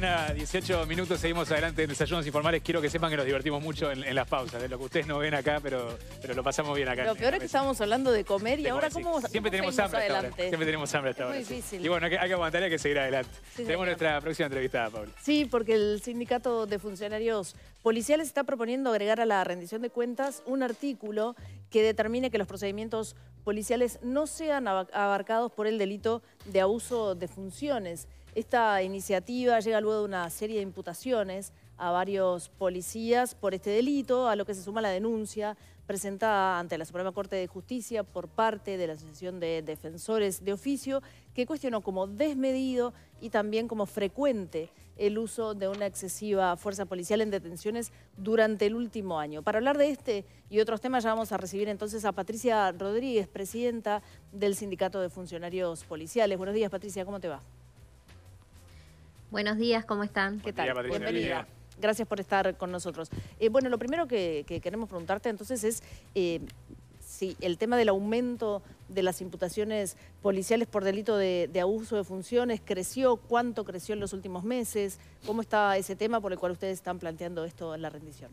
mañana, 18 minutos, seguimos adelante en Desayunos Informales. Quiero que sepan que nos divertimos mucho en, las pausas, de ¿eh? lo que ustedes no ven acá, pero, pero lo pasamos bien acá. Lo peor es que estábamos hablando de comer y ahora cómo, Siempre tenemos hambre hasta ahora. Siempre tenemos hambre hasta Muy Y bueno, hay que aguantar y hay que seguir adelante. tenemos nuestra próxima entrevistada, Paula. Sí, porque el Sindicato de Funcionarios Policiales está proponiendo agregar a la rendición de cuentas un artículo que determine que los procedimientos policiales no sean abarcados por el delito de abuso de funciones. Esta iniciativa llega luego de una serie de imputaciones a varios policías por este delito, a lo que se suma la denuncia presentada ante la Suprema Corte de Justicia por parte de la Asociación de Defensores de Oficio, que cuestionó como desmedido y también como frecuente el uso de una excesiva fuerza policial en detenciones durante el último año. Para hablar de este y otros temas ya vamos a recibir entonces a Patricia Rodríguez, presidenta del Sindicato de Funcionarios Policiales. Buenos días Patricia, ¿cómo te va? Buenos días, ¿cómo están? ¿Qué tal? Bienvenida. Gracias por estar con nosotros. Eh, bueno, lo primero que, queremos preguntarte entonces es eh, si el tema del aumento de las imputaciones policiales por delito de, abuso de funciones creció, cuánto creció en los últimos meses, cómo está ese tema por el cual ustedes están planteando esto en la rendición.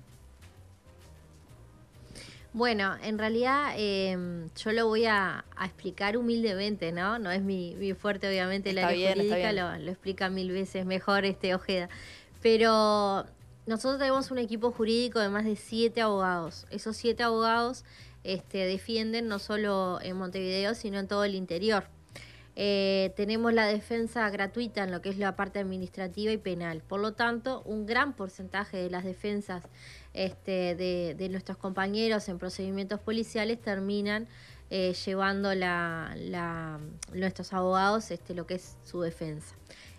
Bueno, en realidad eh, yo lo voy a, explicar humildemente, ¿no? No es mi, fuerte, obviamente, la jurídica lo, lo, explica mil veces mejor este Ojeda. Pero nosotros tenemos un equipo jurídico de más de siete abogados. Esos siete abogados este, defienden no solo en Montevideo, sino en todo el interior. Eh, tenemos la defensa gratuita en lo que es la parte administrativa y penal. Por lo tanto, un gran porcentaje de las defensas este, de, nuestros compañeros en procedimientos policiales terminan eh, llevando la, nuestros abogados este, lo que es su defensa.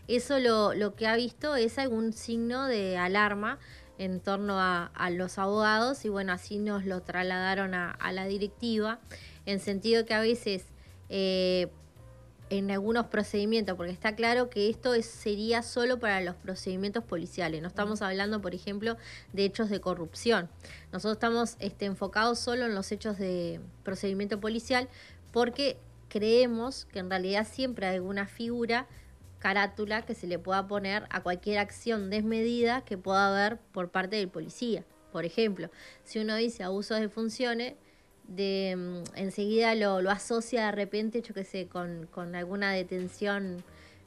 Eso lo, que ha visto es algún signo de alarma en torno a, los abogados y bueno, así nos lo trasladaron a, a la directiva, en sentido que a veces eh, en algunos procedimientos, porque está claro que esto sería solo para los procedimientos policiales. No estamos hablando, por ejemplo, de hechos de corrupción. Nosotros estamos este, enfocados solo en los hechos de procedimiento policial porque creemos que en realidad siempre hay alguna figura carátula que se le pueda poner a cualquier acción desmedida que pueda haber por parte del policía. Por ejemplo, si uno dice abusos de funciones, de mm, enseguida lo, asocia de repente, yo qué sé, con, alguna detención,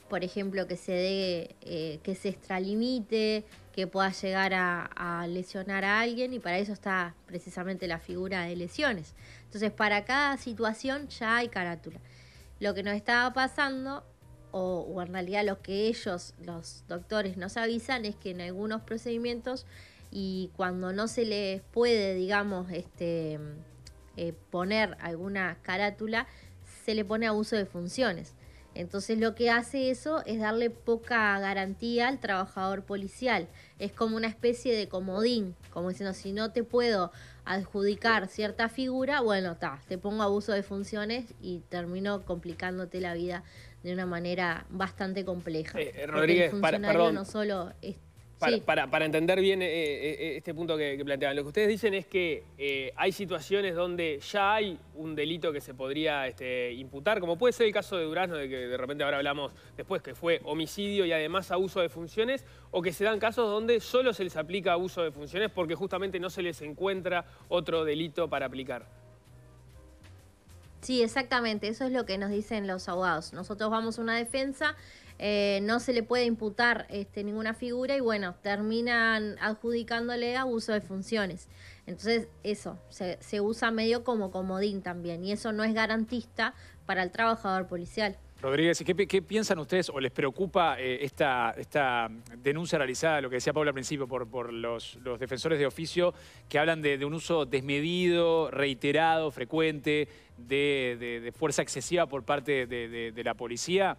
por ejemplo, que se dé, eh, que se extralimite, que pueda llegar a, lesionar a alguien y para eso está precisamente la figura de lesiones. Entonces, para cada situación ya hay carátula. Lo que nos estaba pasando, o, o en realidad lo que ellos, los doctores, nos avisan es que en algunos procedimientos y cuando no se les puede, digamos, este eh, poner alguna carátula, se le pone abuso de funciones. Entonces lo que hace eso es darle poca garantía al trabajador policial. Es como una especie de comodín, como diciendo, si no te puedo adjudicar cierta figura, bueno, está, te pongo abuso de funciones y termino complicándote la vida de una manera bastante compleja. Eh, eh, el funcionario no solo es para, entender bien eh, eh, eh, este punto que, que, lo que ustedes dicen es que hay situaciones donde ya hay un delito que se podría este, imputar, como puede ser el caso de Durazno, de que de repente ahora hablamos después, que fue homicidio y además abuso de funciones, o que se dan casos donde solo se les aplica abuso de funciones porque justamente no se les encuentra otro delito para aplicar. Sí, exactamente, eso es lo que nos dicen los abogados. Nosotros vamos a una defensa eh, no se le puede imputar este, ninguna figura y bueno, terminan adjudicándole abuso de funciones. Entonces eso, se, usa medio como comodín también y eso no es garantista para el trabajador policial. Rodríguez, qué, piensan ustedes o les preocupa eh, esta, denuncia realizada, lo que decía Pablo al principio, por, los, defensores de oficio que hablan de, un uso desmedido, reiterado, frecuente, de fuerza excesiva por parte de la policía?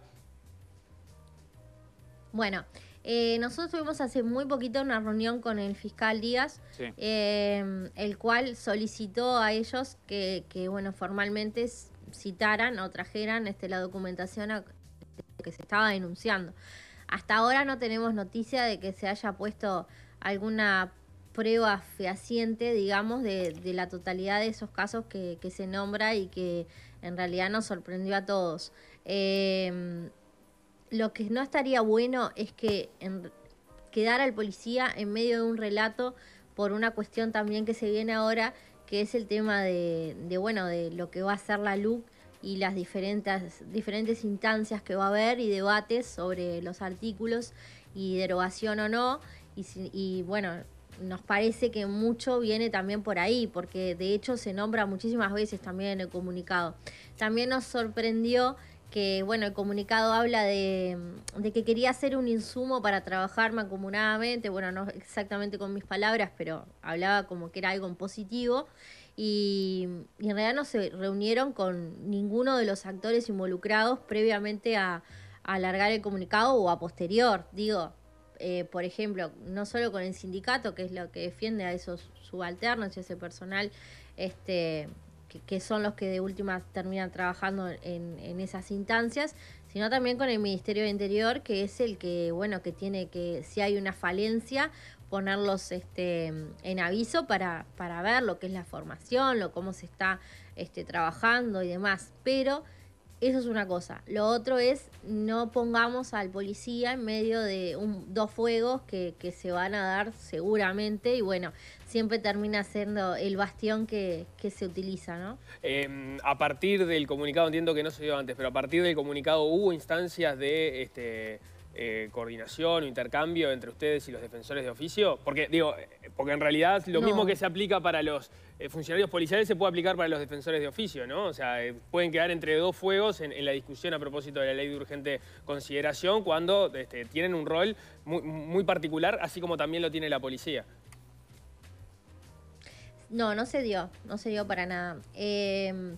Bueno, eh, nosotros tuvimos hace muy poquito una reunión con el fiscal Díaz, eh, el cual solicitó a ellos que, bueno, formalmente citaran o trajeran este, la documentación que se estaba denunciando. Hasta ahora no tenemos noticia de que se haya puesto alguna prueba fehaciente, digamos, de, la totalidad de esos casos que, que, se nombra y que en realidad nos sorprendió a todos. Eh, lo que no estaría bueno es que en, quedar al policía en medio de un relato por una cuestión también que se viene ahora, que es el tema de, bueno, de lo que va a ser la LUC y las diferentes, diferentes instancias que va a haber y debates sobre los artículos y derogación o no. Y, y bueno, nos parece que mucho viene también por ahí, porque de hecho se nombra muchísimas veces también en el comunicado. También nos sorprendió que bueno, el comunicado habla mm, de, que quería hacer un insumo para trabajar mancomunadamente, bueno, no exactamente con mis palabras, pero hablaba como que era algo en positivo, y, mm, en realidad no se reunieron con ninguno de los actores involucrados previamente a, alargar el comunicado o a posterior, digo, eh, por ejemplo, no solo con el sindicato, que es lo que defiende a esos subalternos y a ese personal, este que, son los que de última terminan trabajando en, en, esas instancias, sino también con el Ministerio de Interior, que es el que, bueno, que tiene que, si hay una falencia, ponerlos este, en aviso para, para ver lo que es la formación, lo cómo se está este, trabajando y demás. Pero eso es una cosa. Lo otro es no pongamos al policía en medio de dos fuegos que, se van a dar seguramente y bueno, siempre termina siendo el bastión que, se utiliza, ¿no? Em, a partir del comunicado, entiendo que no se dio antes, pero a partir del comunicado hubo instancias de... Este eh, coordinación o intercambio entre ustedes y los defensores de oficio? Porque, digo, eh, porque en realidad lo mismo que se aplica para los eh, funcionarios policiales se puede aplicar para los defensores de oficio, ¿no? O sea, pueden quedar entre dos fuegos en, la discusión a propósito de la ley de urgente consideración cuando este, tienen un rol muy, particular, así como también lo tiene la policía. No, no se dio, no se dio para nada.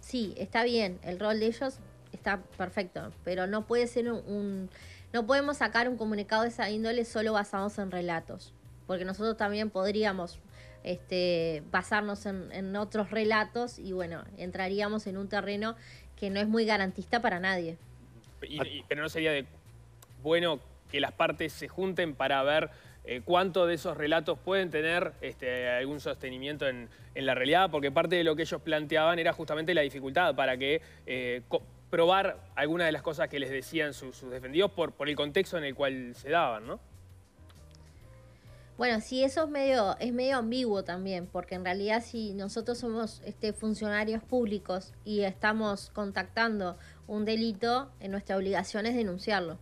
sí, está bien, el rol de ellos está perfecto, pero no puede ser un no podemos sacar un comunicado de esa índole solo basados en relatos, porque nosotros también podríamos este, basarnos en, otros relatos y bueno, entraríamos en un terreno que no es muy garantista para nadie. pero no sería de bueno que las partes se junten para ver eh, cuánto de esos relatos pueden tener este, algún sostenimiento en, la realidad, porque parte de lo que ellos planteaban era justamente la dificultad para que eh, probar algunas de las cosas que les decían sus, defendidos por, el contexto en el cual se daban, ¿no? Bueno, sí, eso es medio, es medio ambiguo también, porque en realidad si nosotros somos este, funcionarios públicos y estamos contactando un delito, nuestra obligación es denunciarlo.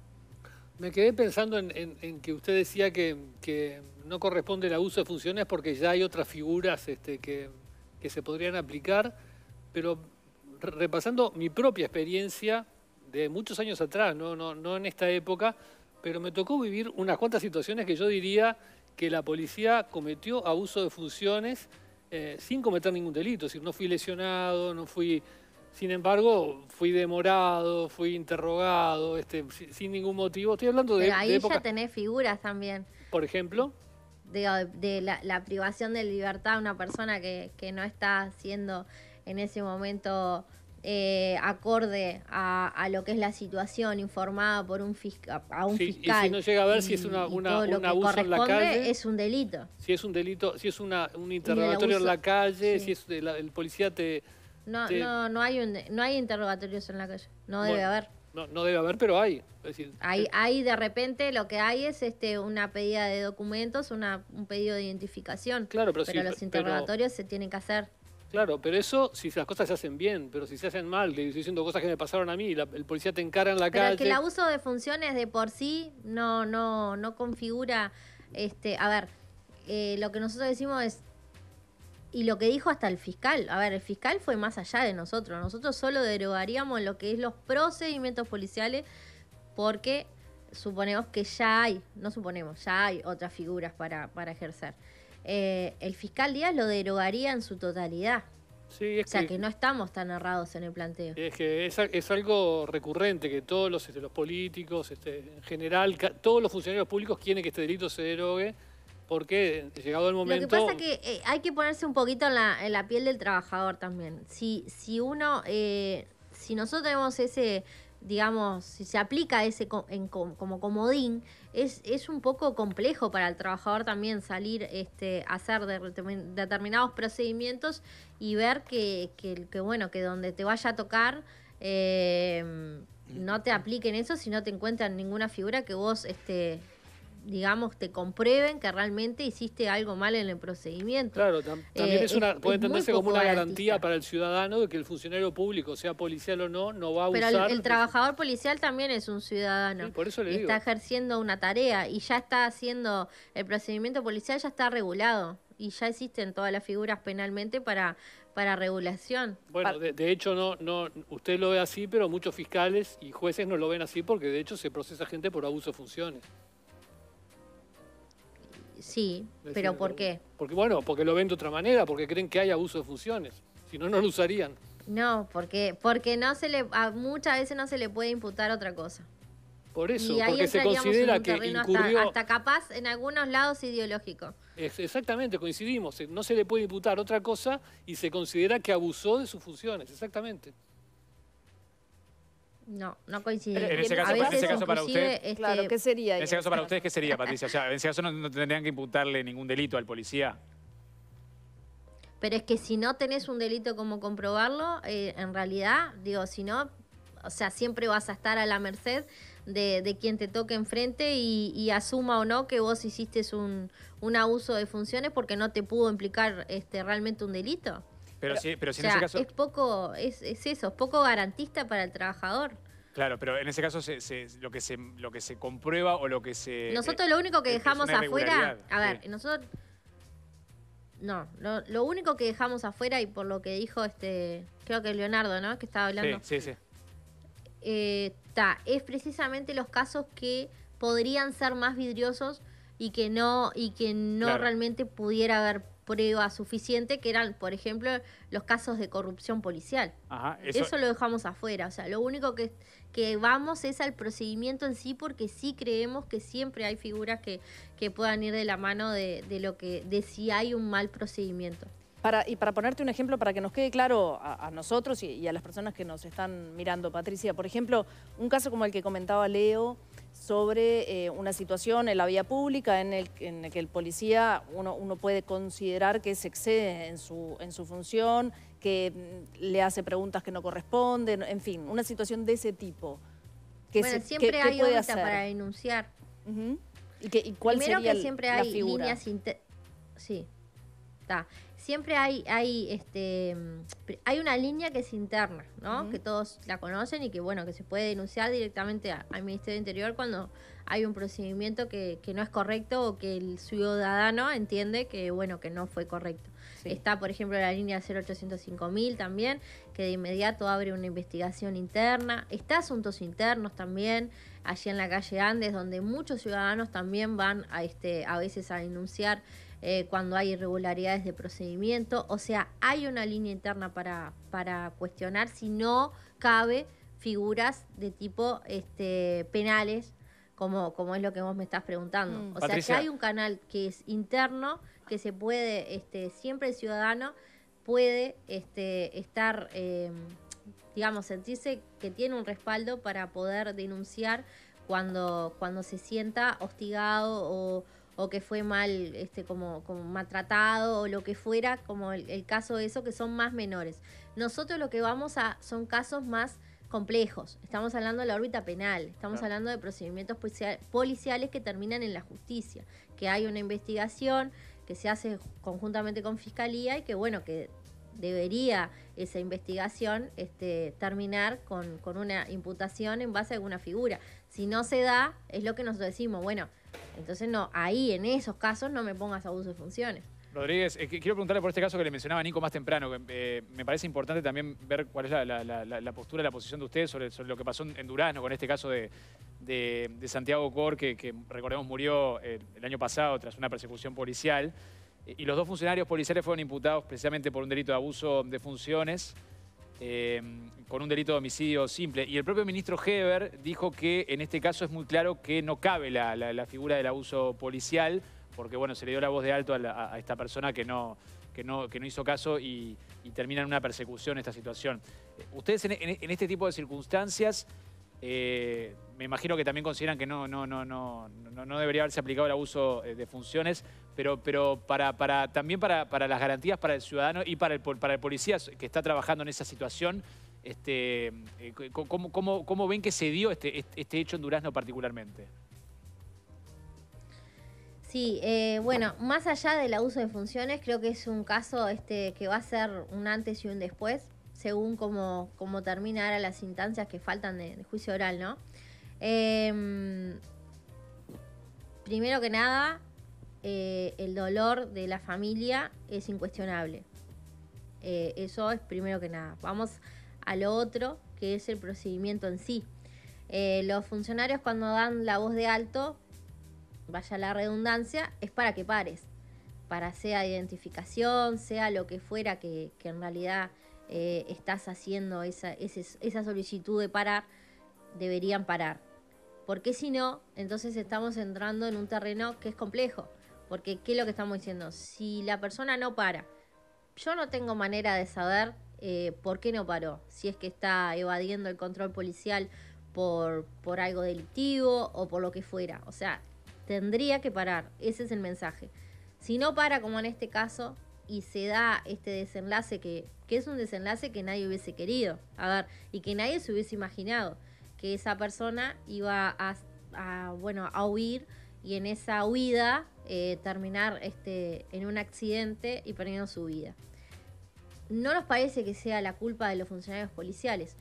Me quedé pensando en, que usted decía que, no corresponde el abuso de funciones porque ya hay otras figuras este, que, que se podrían aplicar, pero repasando mi propia experiencia de muchos años atrás, no, no, no en esta época, pero me tocó vivir unas cuantas situaciones que yo diría que la policía cometió abuso de funciones eh, sin cometer ningún delito, es decir, no fui lesionado, no fui... Sin embargo, fui demorado, fui interrogado, este, sin ningún motivo. Estoy hablando de. ahí ya tenés figuras también. Por ejemplo. de, la, privación de libertad a una persona que, que no está siendo en ese momento eh, acorde a, a, lo que es la situación informada por un fiscal a un fiscal. Y si no llega a ver si es una, un abuso en la calle. Es un delito. Si es un delito, si es una, un interrogatorio en la calle, si es el, policía te no, no, no, hay no hay interrogatorios en la calle. No debe haber. No, debe haber, pero hay. hay, eh, hay de repente lo que hay es este una pedida de documentos, una, un pedido de identificación. Claro, pero, pero los interrogatorios se tienen que hacer. Claro, pero eso si las cosas se hacen bien, pero si se hacen mal, te estoy diciendo cosas que me pasaron a mí, el policía te encara en la calle. Pero que el abuso de funciones de por sí no, no, no configura, este, a ver, eh, lo que nosotros decimos es, y lo que dijo hasta el fiscal, a ver, el fiscal fue más allá de nosotros, nosotros solo derogaríamos lo que es los procedimientos policiales porque suponemos que ya hay, no suponemos, ya hay otras figuras para, para ejercer. Eh, el fiscal Díaz lo derogaría en su totalidad. o sea, que, no estamos tan errados en el planteo. Es que es, algo recurrente que todos los, este, políticos, este, en general, todos los funcionarios públicos quieren que este delito se derogue porque llegado el momento... Lo que pasa es que eh, hay que ponerse un poquito en la, piel del trabajador también. Si, si uno, eh, si nosotros tenemos ese, digamos, si se aplica ese como comodín es, es un poco complejo para el trabajador también salir este, a hacer determinados procedimientos y ver que, que, que, bueno, que donde te vaya a tocar... Eh, no te apliquen eso si no te encuentran ninguna figura que vos este, digamos, te comprueben que realmente hiciste algo mal en el procedimiento. Claro, también eh, es una, puede entenderse como una garantía para el ciudadano de que el funcionario público, sea policial o no, no va a usar Pero el, trabajador policial también es un ciudadano. por eso le digo. Está ejerciendo una tarea y ya está haciendo, el procedimiento policial ya está regulado y ya existen todas las figuras penalmente para, para regulación. Bueno, de, de, hecho, no, no, usted lo ve así, pero muchos fiscales y jueces no lo ven así porque de hecho se procesa gente por abuso de funciones. Sí, pero ¿por qué? Porque bueno, porque lo ven de otra manera, porque creen que hay abuso de funciones. Si no, no lo usarían. No, porque, porque no se le, muchas veces no se le puede imputar otra cosa. Por eso, porque se considera que incurrió... hasta, capaz en algunos lados ideológico. exactamente, coincidimos. No se le puede imputar otra cosa y se considera que abusó de sus funciones, exactamente. No, no coincide. En ese caso, para usted, este, claro, ¿qué sería? En ese caso para ustedes, ¿qué sería, Patricia? O sea, en ese caso no, tendrían que imputarle ningún delito al policía. Pero es que si no tenés un delito como comprobarlo, eh, en realidad, digo, si no, o sea, siempre vas a estar a la merced de, quien te toque enfrente y, y, asuma o no que vos hiciste un, un abuso de funciones porque no te pudo implicar este, realmente un delito. Pero, pero en ese caso... Es poco, es, eso, es poco garantista para el trabajador. Claro, pero en ese caso lo, que se, lo que se comprueba o lo que se... Eh, nosotros lo único que dejamos afuera... A ver, nosotros... No, lo, único que dejamos afuera y por lo que dijo este, creo que Leonardo, ¿no? Que estaba hablando. Sí, sí, eh, es precisamente los casos que podrían ser más vidriosos y que no, y que no realmente pudiera haber prueba suficiente, que eran, por ejemplo, los casos de corrupción policial. eso... lo dejamos afuera. O sea, lo único que, que vamos es al procedimiento en sí, porque sí creemos que siempre hay figuras que, puedan ir de la mano de, lo que, de si hay un mal procedimiento. Para, y para ponerte un ejemplo, para que nos quede claro a, nosotros y, a las personas que nos están mirando, Patricia, por ejemplo, un caso como el que comentaba Leo, sobre eh, una situación en la vía pública en, el, en la que el policía uno, uno, puede considerar que se excede en su, en su función, que mm, le hace preguntas que no corresponden, en fin, una situación de ese tipo. Que bueno, siempre hay ahorita para denunciar. ¿Y ¿Y, que, y Primero que siempre hay líneas... Sí, está siempre hay, hay, este, hay una línea que es interna, ¿no? Que todos la conocen y que, bueno, que se puede denunciar directamente al Ministerio de Interior cuando hay un procedimiento que, no es correcto o que el ciudadano entiende que, bueno, que no fue correcto. Está, por ejemplo, la línea 0805.000 también, que de inmediato abre una investigación interna. Está Asuntos Internos también, allí en la calle Andes, donde muchos ciudadanos también van a, este, a veces a denunciar eh, cuando hay irregularidades de procedimiento. O sea, hay una línea interna para, para cuestionar si no cabe figuras de tipo este, penales, como, como es lo que vos me estás preguntando. Mm. O sea, que hay un canal que es interno, que se puede, este, siempre el ciudadano puede este, estar, em, digamos, sentirse que tiene un respaldo para poder denunciar cuando, cuando se sienta hostigado o o que fue mal, este, como, como maltratado o lo que fuera, como el, caso de eso, que son más menores. Nosotros lo que vamos a son casos más complejos. Estamos hablando de la órbita penal, estamos hablando de procedimientos policiales que terminan en la justicia, que hay una investigación que se hace conjuntamente con fiscalía y que bueno, que debería esa investigación este, terminar con, con una imputación en base a alguna figura. Si no se da, es lo que nosotros decimos, bueno, entonces, no, ahí en esos casos no me pongas abuso de funciones. Rodríguez, eh, quiero preguntarle por este caso que le mencionaba Nico más temprano, eh, me parece importante también ver cuál es la, postura, la posición de ustedes sobre, lo que pasó en Durazno con este caso de, Santiago Cor, que, que, recordemos murió eh, el año pasado tras una persecución policial. Y los dos funcionarios policiales fueron imputados precisamente por un delito de abuso de funciones. Eh, con un delito de homicidio simple. Y el propio ministro Heber dijo que en este caso es muy claro que no cabe la, figura del abuso policial, porque bueno, se le dio la voz de alto a, esta persona que no, que que no hizo caso y, termina en una persecución esta situación. Eh, ustedes en, este tipo de circunstancias... Eh, me imagino que también consideran que no, no, no, no, no debería haberse aplicado el abuso de funciones pero, para, también para, las garantías para el ciudadano y para el, para el policía que está trabajando en esa situación, este, eh, ¿cómo, ven que se dio este, este, este hecho en Durazno particularmente? Sí, eh, bueno, más allá del abuso de funciones, creo que es un caso este, que va a ser un antes y un después, según cómo, cómo termina ahora las instancias que faltan de, juicio oral, ¿no? Em, primero que nada, eh, el dolor de la familia es incuestionable. Eh, eso es primero que nada. Vamos a lo otro, que es el procedimiento en sí. Eh, los funcionarios cuando dan la voz de alto, vaya la redundancia, es para que pares. Para sea identificación, sea lo que fuera que, en realidad estás haciendo esa solicitud de parar, deberían parar. Porque si no, entonces estamos entrando en un terreno que es complejo. Porque, ¿qué es lo que estamos diciendo? Si la persona no para, yo no tengo manera de saber eh, por qué no paró. Si es que está evadiendo el control policial por, algo delictivo o por lo que fuera. O sea, tendría que parar. Ese es el mensaje. Si no para, como en este caso, y se da este desenlace que, que es un desenlace que nadie hubiese querido. A y que nadie se hubiese imaginado que esa persona iba a, a bueno, a huir y en esa huida eh, terminar este, en un accidente y perdiendo su vida. No nos parece que sea la culpa de los funcionarios policiales,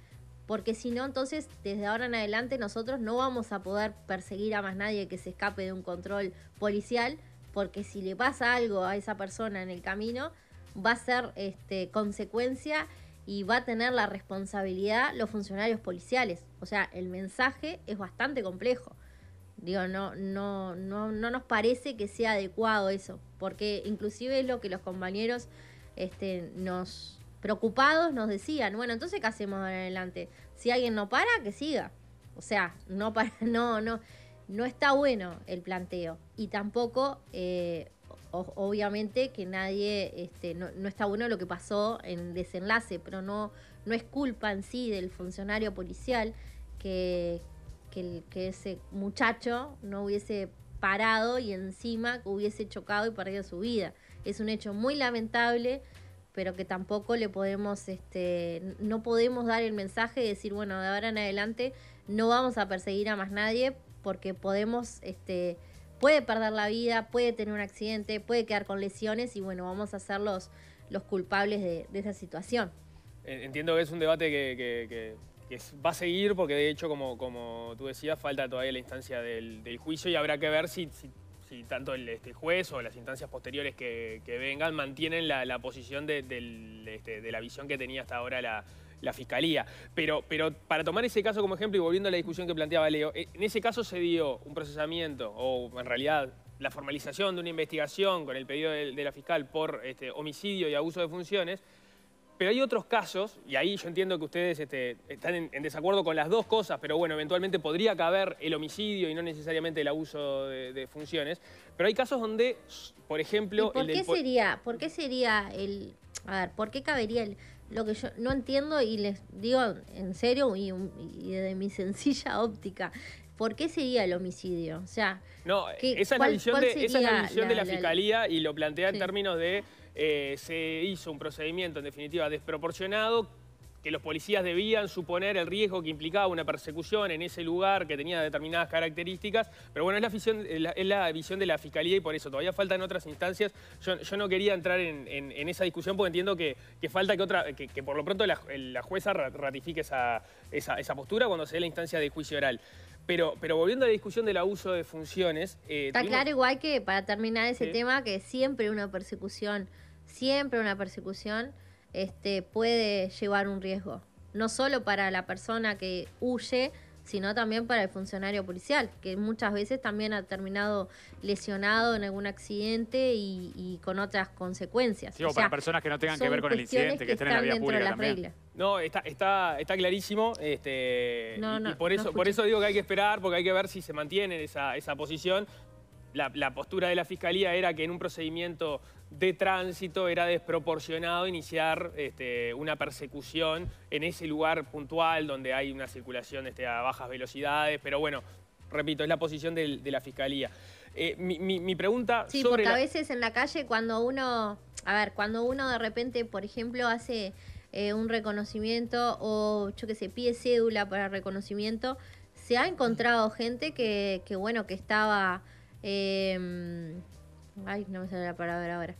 porque si no, entonces desde ahora en adelante nosotros no vamos a poder perseguir a más nadie que se escape de un control policial, porque si le pasa algo a esa persona en el camino, va a ser este, consecuencia y va a tener la responsabilidad los funcionarios policiales. O sea, el mensaje es bastante complejo. Digo, no, no, no, no nos parece que sea adecuado eso, porque inclusive es lo que los compañeros este, nos preocupados nos decían, bueno, entonces ¿qué hacemos ahora adelante? Si alguien no para, que siga. O sea, no para, no, no, no está bueno el planteo. Y tampoco, eh, obviamente, que nadie, este, no, no está bueno lo que pasó en desenlace, pero no, no es culpa en sí del funcionario policial que, que, ese muchacho no hubiese parado y encima hubiese chocado y perdido su vida. Es un hecho muy lamentable, pero que tampoco le podemos, este, no podemos dar el mensaje de decir, bueno, de ahora en adelante no vamos a perseguir a más nadie porque podemos, este, puede perder la vida, puede tener un accidente, puede quedar con lesiones y bueno, vamos a ser los, culpables de, esa situación. Entiendo que es un debate que que va a seguir porque de hecho, como, como tú decías, falta todavía la instancia del, juicio y habrá que ver si, si, tanto el este juez o las instancias posteriores que, vengan mantienen la, posición este, de, la visión que tenía hasta ahora la, fiscalía. Pero, pero para tomar ese caso como ejemplo y volviendo a la discusión que planteaba Leo, eh, en ese caso se dio un procesamiento o en realidad la formalización de una investigación con el pedido de, la fiscal por este, homicidio y abuso de funciones pero hay otros casos, y ahí yo entiendo que ustedes este, están en, desacuerdo con las dos cosas, pero bueno, eventualmente podría caber el homicidio y no necesariamente el abuso de, funciones. Pero hay casos donde, por ejemplo... Por, qué sería, ¿Por qué sería el... A ver, ¿por qué cabería el... Lo que yo no entiendo y les digo en serio y, y de mi sencilla óptica, ¿Por qué sería el homicidio? O sea, no, esa, es la visión de, esa es la visión de la, Fiscalía y lo plantea en términos de eh, se hizo un procedimiento en definitiva desproporcionado que los policías debían suponer el riesgo que implicaba una persecución en ese lugar que tenía determinadas características, pero bueno, es la, visión, es la visión de la Fiscalía y por eso todavía faltan otras instancias. Yo, no quería entrar en, esa discusión porque entiendo que, falta que, otra, que, por lo pronto la, jueza ratifique esa, esa, postura cuando se dé la instancia de juicio oral. Pero, pero volviendo a la discusión del abuso de funciones... Eh, Está claro igual que para terminar ese tema que siempre una persecución siempre una persecución este, puede llevar un riesgo, no solo para la persona que huye, sino también para el funcionario policial, que muchas veces también ha terminado lesionado en algún accidente y, con otras consecuencias. digo para personas que no tengan que ver con el incidente, que, estén en la vía pública No, está, está, está clarísimo. Este, y, por eso, por eso digo que hay que esperar, porque hay que ver si se mantiene esa, esa posición. La, la postura de la fiscalía era que en un procedimiento de tránsito, era desproporcionado iniciar este, una persecución en ese lugar puntual donde hay una circulación este, a bajas velocidades, pero bueno, repito, es la posición de, la Fiscalía. Eh, mi, pregunta... Sí, sobre porque a veces en la calle cuando uno, a ver, cuando uno de repente, por ejemplo, hace eh, un reconocimiento o yo qué sé, pide cédula para reconocimiento, se ha encontrado gente que, bueno, que estaba... Em, Ay, no me sale la palabra ahora.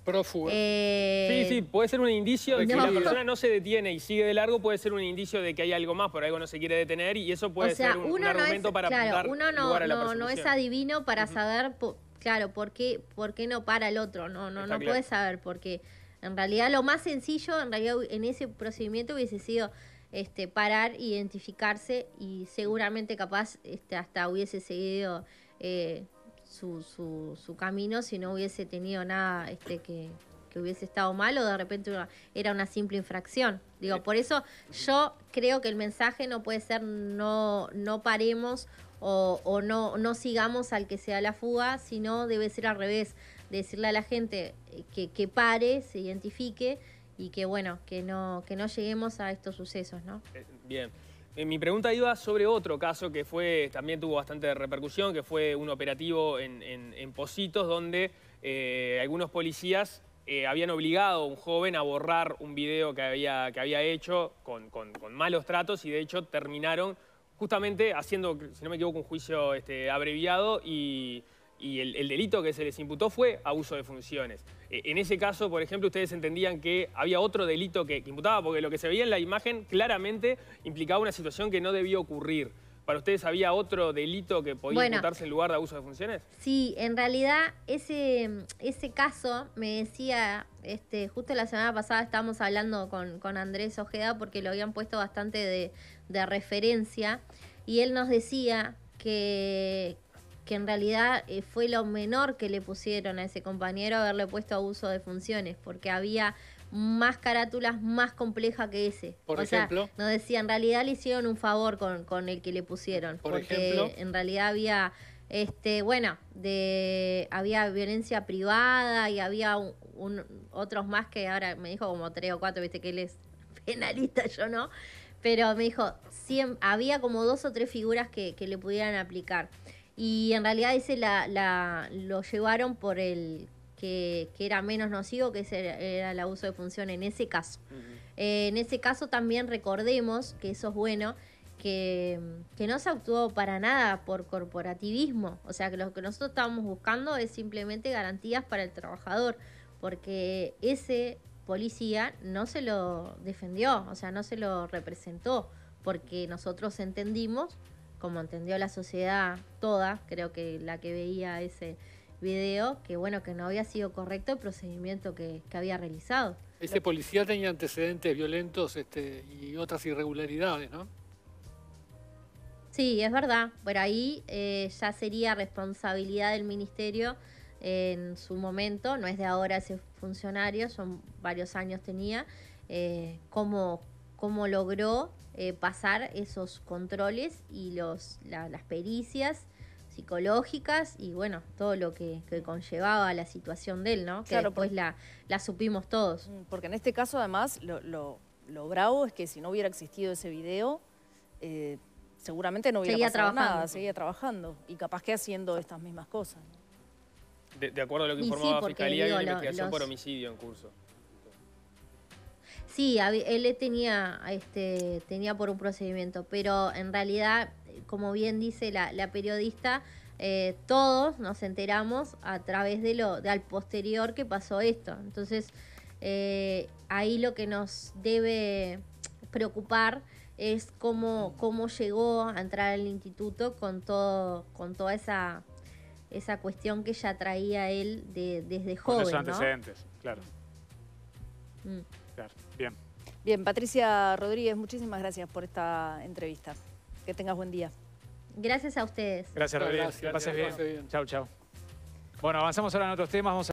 Eh, sí, sí, puede ser un indicio de que la persona no se detiene y sigue de largo, puede ser un indicio de que hay algo más, por algo no se quiere detener y eso puede ser un, argumento para claro, uno no, es adivino para saber, claro, por qué, no para el otro. No, no, no saber porque en realidad lo más sencillo, en realidad en ese procedimiento hubiese sido este, parar, identificarse y seguramente capaz este, hasta hubiese seguido... Eh, su, su, camino si no hubiese tenido nada este que, hubiese estado malo de repente era una simple infracción. Digo, por eso yo creo que el mensaje no puede ser no, no paremos o, no, no sigamos al que sea la fuga, sino debe ser al revés, decirle a la gente eh, que, que pare, se identifique y que bueno, que no, que no lleguemos a estos sucesos, ¿no? Eh, bien. Eh, mi pregunta iba sobre otro caso que fue, también tuvo bastante repercusión, que fue un operativo en, Positos, donde eh, algunos policías eh, habían obligado a un joven a borrar un video que había, que había hecho con, malos tratos y de hecho terminaron justamente haciendo, si no me equivoco, un juicio este, abreviado y y el, delito que se les imputó fue abuso de funciones. E, en ese caso, por ejemplo, ustedes entendían que había otro delito que, imputaba, porque lo que se veía en la imagen claramente implicaba una situación que no debía ocurrir. ¿Para ustedes había otro delito que podía imputarse en lugar de abuso de funciones? Sí, en realidad ese, ese caso me decía, este, justo la semana pasada estábamos hablando con, Andrés Ojeda porque lo habían puesto bastante de referencia y él nos decía que, que en realidad eh, fue lo menor que le pusieron a ese compañero haberle puesto abuso de funciones, porque había más carátulas más complejas que ese. Por ejemplo. nos decía, en realidad le hicieron un favor con, con el que le pusieron. porque en realidad había este, bueno, de había violencia privada y había un, otros más que ahora me dijo como tres o cuatro, viste que él es penalista, yo no. Pero me dijo, había como dos o tres figuras que, que le pudieran aplicar. Y en realidad ese la, lo llevaron por el que, era menos nocivo, que era, el abuso de función en ese caso. Eh, en ese caso también recordemos, que eso es bueno, que, que, no se actuó para nada por corporativismo. O sea, que lo que nosotros estábamos buscando es simplemente garantías para el trabajador, porque ese policía no se lo defendió, o sea, no se lo representó, porque nosotros entendimos como entendió la sociedad toda, creo que la que veía ese video, que bueno, que no había sido correcto el procedimiento que, había realizado. Ese policía tenía antecedentes violentos este, y otras irregularidades, ¿no? Sí, es verdad. Por ahí eh, ya sería responsabilidad del ministerio en su momento, no es de ahora ese funcionario, son varios años tenía, eh, cómo, cómo logró eh, pasar esos controles y los, las pericias psicológicas y bueno, todo lo que, conllevaba la situación de él, ¿no? Que claro, después la, la, supimos todos. Mm, porque en este caso además lo, lo, bravo es que si no hubiera existido ese video, eh, seguramente no hubiera seguía pasado nada, seguía trabajando y capaz que haciendo estas mismas cosas. De, acuerdo a lo que informaba la Fiscalía, hay investigación por homicidio en curso. Sí, él tenía, este, tenía por un procedimiento, pero en realidad, como bien dice la, periodista, eh, todos nos enteramos a través de lo de al posterior que pasó esto. Entonces, eh, ahí lo que nos debe preocupar es cómo, cómo llegó a entrar al instituto con todo, con toda esa, esa cuestión que ya traía él de, desde con joven. antecedentes, claro. Mm bien. Bien, Patricia Rodríguez, muchísimas gracias por esta entrevista. Que tengas buen día. Gracias a ustedes. Gracias, Rodríguez. Gracias, que bien. Chao, chao. Bueno, avanzamos ahora en otros temas. Vamos a